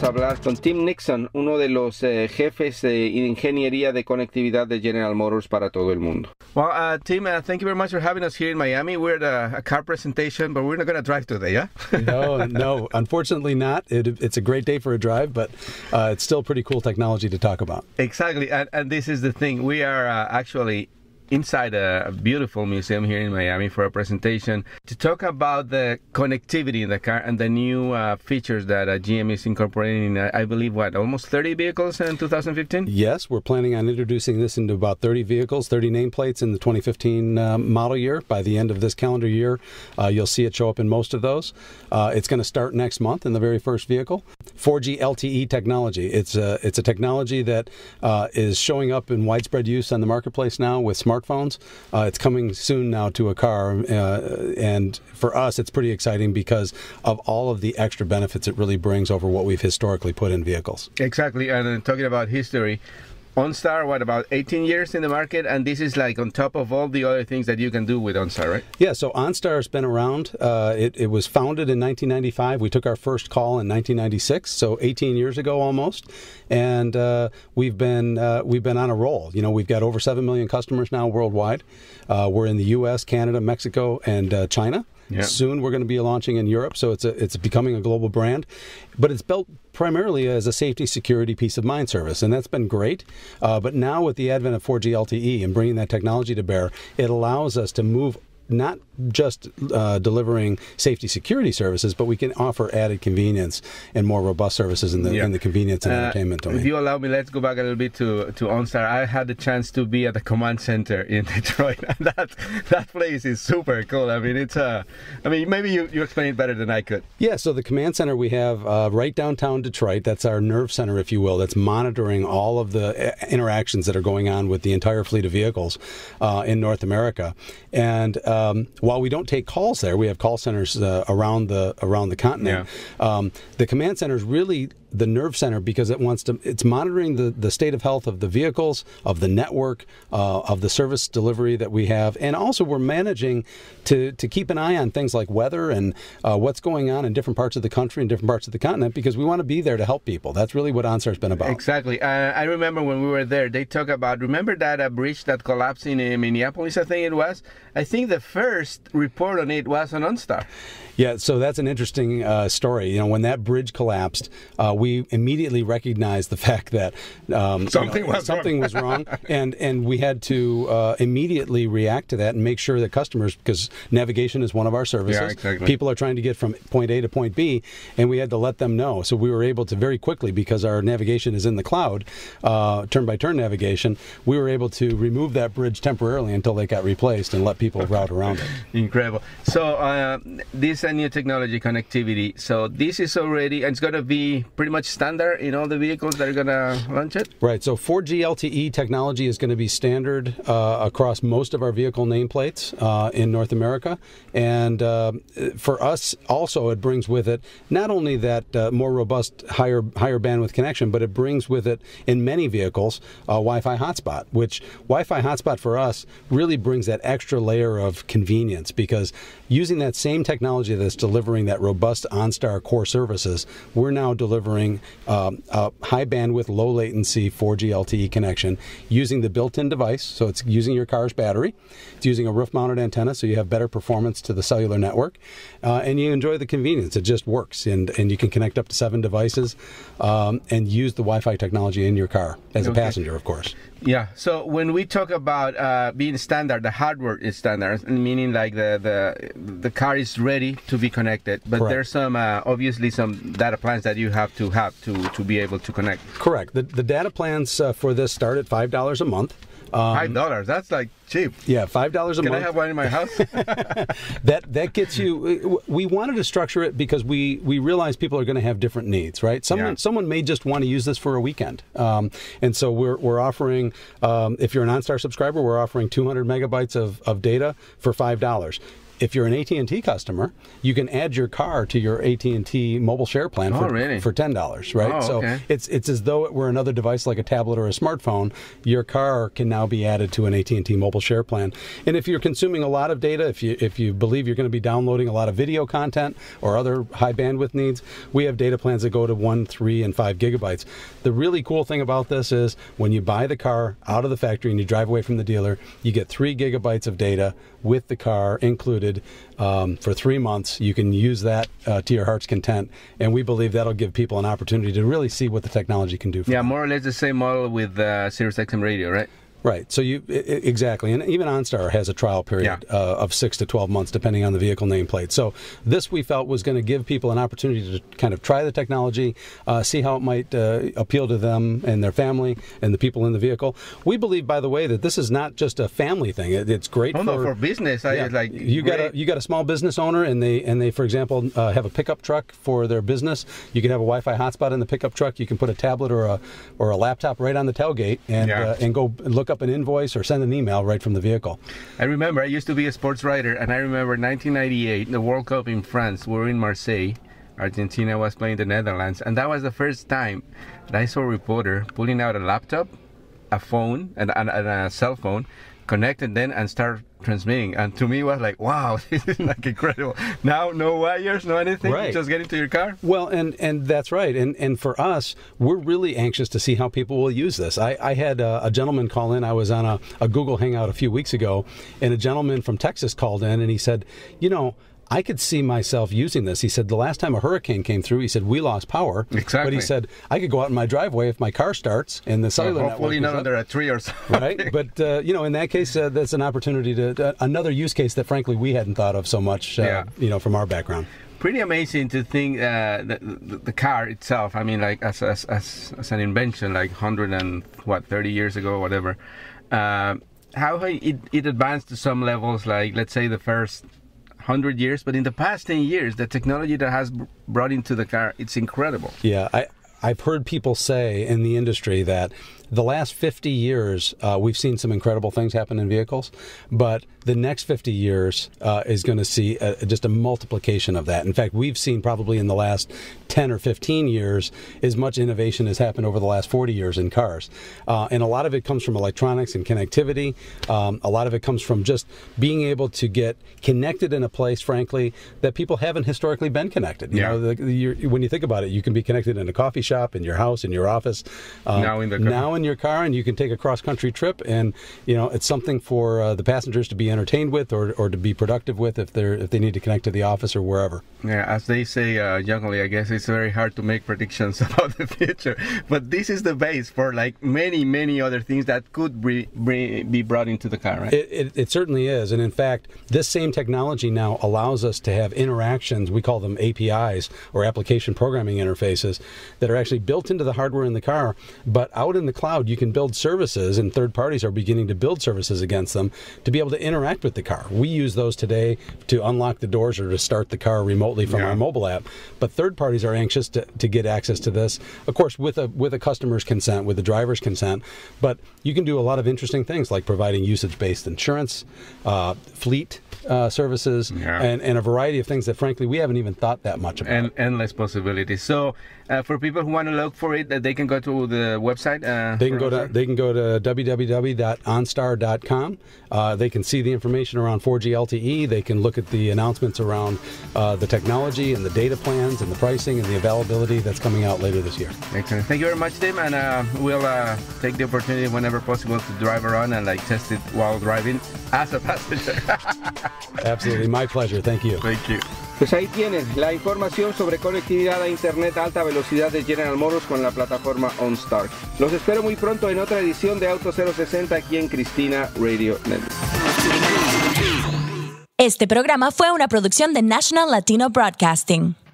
vamos a hablar con Tim Nixon, uno de los eh, jefes de ingeniería de conectividad de General Motors para todo el mundo. Well, uh, Tim, uh, thank you very much for having us here in Miami. We're at a, a car presentation, but we're not going to drive today, yeah? no, no, unfortunately not. It, it's a great day for a drive, but uh, it's still pretty cool technology to talk about. Exactly, and, and this is the thing. We are uh, actually inside a, beautiful museum here in Miami for a presentation to talk about the connectivity in the car and the new uh, features that uh, GM is incorporating uh, I believe, what, almost 30 vehicles in 2015? Yes, we're planning on introducing this into about 30 vehicles, 30 nameplates in the 2015 uh, model year. By the end of this calendar year, uh, you'll see it show up in most of those. Uh, it's going to start next month in the very first vehicle. 4G LTE technology. It's a it's a technology that uh, is showing up in widespread use on the marketplace now with smartphones. Uh, it's coming soon now to a car, uh, and for us, it's pretty exciting because of all of the extra benefits it really brings over what we've historically put in vehicles. Exactly, and uh, talking about history, OnStar, what about 18 years in the market? And this is like on top of all the other things that you can do with OnStar, right? Yeah, so OnStar has been around. Uh, it, it, was founded in 1995. We took our first call in 1996, so 18 years ago almost. And uh, we've been uh, we've been on a roll. You know, we've got over 7 million customers now worldwide. Uh, we're in the U.S., Canada, Mexico, and uh, China. Yeah. Soon we're going to be launching in Europe, so it's a, it's becoming a global brand, but it's built primarily as a safety, security, peace of mind service, and that's been great. Uh, but now with the advent of 4G LTE and bringing that technology to bear, it allows us to move not just uh, delivering safety security services, but we can offer added convenience and more robust services in the yeah. in the convenience and uh, entertainment domain. If you allow me, let's go back a little bit to to OnStar. I had the chance to be at the command center in Detroit, and that that place is super cool. I mean, it's uh, I mean, maybe you you explain it better than I could. Yeah. So the command center we have uh, right downtown Detroit. That's our nerve center, if you will. That's monitoring all of the uh, interactions that are going on with the entire fleet of vehicles uh, in North America, and uh, um, while we don't take calls there, we have call centers uh, around the around the continent. Yeah. Um, the command centers really the nerve center because it wants to it's monitoring the, the state of health of the vehicles of the network uh, of the service delivery that we have and also we're managing to, to keep an eye on things like weather and uh, what's going on in different parts of the country and different parts of the continent because we want to be there to help people that's really what onser's been about exactly uh, i remember when we were there they talk about remember that uh, bridge that collapsed in minneapolis i think it was i think the first report on it was on onstar yeah so that's an interesting uh, story you know when that bridge collapsed uh, we immediately recognized the fact that um, something, you know, was, something wrong. was wrong, and and we had to uh, immediately react to that and make sure that customers, because navigation is one of our services, yeah, exactly. people are trying to get from point A to point B, and we had to let them know. So we were able to very quickly, because our navigation is in the cloud, turn by turn navigation, we were able to remove that bridge temporarily until they got replaced and let people route around it. Incredible. So uh, this new technology connectivity. So this is already, and it's going to be pretty pretty much standard in all the vehicles that are going to launch it? Right. So 4G LTE technology is going to be standard uh, across most of our vehicle nameplates uh, in North America. And uh, for us, also, it brings with it not only that uh, more robust, higher, higher bandwidth connection, but it brings with it, in many vehicles, a uh, Wi Fi hotspot, which Wi Fi hotspot for us really brings that extra layer of convenience because using that same technology that's delivering that robust OnStar core services, we're now delivering offering um, a high bandwidth, low latency 4G LTE connection using the built-in device. So it's using your car's battery. It's using a roof-mounted antenna, so you have better performance to the cellular network, uh, and you enjoy the convenience. It just works, and and you can connect up to seven devices, um, and use the Wi-Fi technology in your car as okay. a passenger, of course. Yeah. So when we talk about uh, being standard, the hardware is standard, meaning like the the the car is ready to be connected, but Correct. there's some uh, obviously some data plans that you have to have to, to be able to connect. Correct. The, the data plans uh, for this start at $5 a month. Um, five dollars. That's like cheap. Yeah, five dollars a Can month. Can I have one in my house? that that gets you. We wanted to structure it because we we realize people are going to have different needs, right? Someone yeah. someone may just want to use this for a weekend, um, and so we're we're offering. Um, if you're a OnStar subscriber, we're offering 200 megabytes of of data for five dollars if you're an AT&T customer, you can add your car to your AT&T mobile share plan oh, for, really? for ten dollars, right? Oh, so okay. it's it's as though it were another device like a tablet or a smartphone. Your car can now be added to an AT&T mobile share plan, and if you're consuming a lot of data, if you if you believe you're going to be downloading a lot of video content or other high bandwidth needs, we have data plans that go to one, three, and five gigabytes. The really cool thing about this is when you buy the car out of the factory and you drive away from the dealer, you get three gigabytes of data with the car included um, for three months. You can use that uh, to your heart's content, and we believe that'll give people an opportunity to really see what the technology can do. yeah, them. more or less the same model with uh, XM Radio, right? Right. So you exactly, and even OnStar has a trial period yeah. uh, of six to twelve months, depending on the vehicle nameplate. So this we felt was going to give people an opportunity to kind of try the technology, uh, see how it might uh, appeal to them and their family and the people in the vehicle. We believe, by the way, that this is not just a family thing. It, it's great. Oh, for, no, for business. Yeah, I, like you great. got a you got a small business owner, and they and they, for example, uh, have a pickup truck for their business. You can have a Wi-Fi hotspot in the pickup truck. You can put a tablet or a or a laptop right on the tailgate and yeah. Uh, and go look up up an invoice or send an email right from the vehicle. I remember I used to be a sports writer, and I remember 1998, the World Cup in France. We were in Marseille. Argentina was playing the Netherlands, and that was the first time that I saw a reporter pulling out a laptop, a phone, and, and, and a cell phone, connected then and start transmitting. And to me, was like, wow, this is like incredible. Now, no wires, no anything. Right. Just get into your car. Well, and and that's right. And and for us, we're really anxious to see how people will use this. I, I had a, a gentleman call in. I was on a, a Google Hangout a few weeks ago, and a gentleman from Texas called in, and he said, you know, I could see myself using this. He said, the last time a hurricane came through, he said, we lost power. Exactly. But he said, I could go out in my driveway if my car starts and the cellular well, hopefully network. Hopefully, not under a tree or something. Right. But, uh, you know, in that case, uh, that's an opportunity to, uh, another use case that frankly we hadn't thought of so much, uh, yeah. you know, from our background. Pretty amazing to think uh, the, the, the, car itself, I mean, like as, as, as, as, an invention, like 100 and what, 30 years ago, whatever. Uh, how it, it advanced to some levels, like let's say the first 100 years but in the past 10 years the technology that has brought into the car it's incredible yeah i I've heard people say in the industry that the last 50 years, uh, we've seen some incredible things happen in vehicles, but the next 50 years uh, is going to see a, uh, just a multiplication of that. In fact, we've seen probably in the last 10 or 15 years as much innovation has happened over the last 40 years in cars. Uh, and a lot of it comes from electronics and connectivity. Um, a lot of it comes from just being able to get connected in a place, frankly, that people haven't historically been connected. You yeah. know, the, the, when you think about it, you can be connected in a coffee shop, in your house, in your office. Uh, now in the car. Now in your car, and you can take a cross country trip, and you know it's something for uh, the passengers to be entertained with or, or to be productive with if they're if they need to connect to the office or wherever. Yeah, as they say, uh, I guess it's very hard to make predictions about the future, but this is the base for like many many other things that could be be brought into the car, right? It, it, it certainly is, and in fact, this same technology now allows us to have interactions. We call them APIs or application programming interfaces that are are actually built into the hardware in the car, but out in the cloud, you can build services, and third parties are beginning to build services against them to be able to interact with the car. We use those today to unlock the doors or to start the car remotely from yeah. our mobile app, but third parties are anxious to, to get access to this, of course, with a, with a customer's consent, with the driver's consent, but you can do a lot of interesting things like providing usage based insurance, uh, fleet uh, services, yeah. and, and a variety of things that, frankly, we haven't even thought that much about. And endless possibilities. So, uh, for people who want to look for it, that they can go to the website. Uh, they can go to they can go to www.onstar.com. Uh, they can see the information around 4G LTE. They can look at the announcements around uh, the technology and the data plans and the pricing and the availability that's coming out later this year. Excellent. Thank you very much, Tim. And uh, we'll uh, take the opportunity whenever possible to drive around and like test it while driving as a passenger. Absolutely, my pleasure. Thank you. Thank you. Pues ahí tienen la información sobre conectividad a internet a alta velocidad de General Motors con la plataforma OnStar. Los espero muy pronto en otra edición de Auto 060 aquí en Cristina Radio Network. Este programa fue una producción de National Latino Broadcasting.